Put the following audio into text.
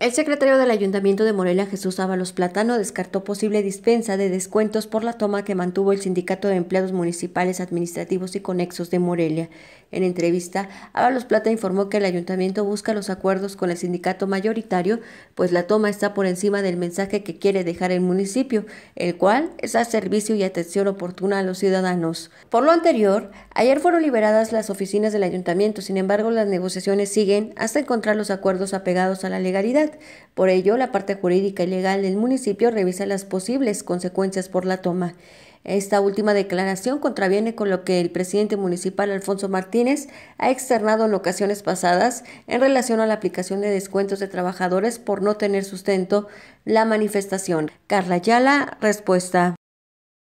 El secretario del Ayuntamiento de Morelia, Jesús Ábalos Platano, descartó posible dispensa de descuentos por la toma que mantuvo el Sindicato de Empleados Municipales Administrativos y Conexos de Morelia. En entrevista, Ábalos Plata informó que el Ayuntamiento busca los acuerdos con el sindicato mayoritario, pues la toma está por encima del mensaje que quiere dejar el municipio, el cual es a servicio y atención oportuna a los ciudadanos. Por lo anterior, ayer fueron liberadas las oficinas del Ayuntamiento, sin embargo las negociaciones siguen hasta encontrar los acuerdos apegados a la legalidad. Por ello, la parte jurídica y legal del municipio revisa las posibles consecuencias por la toma. Esta última declaración contraviene con lo que el presidente municipal Alfonso Martínez ha externado en ocasiones pasadas en relación a la aplicación de descuentos de trabajadores por no tener sustento la manifestación. Carla Yala, respuesta.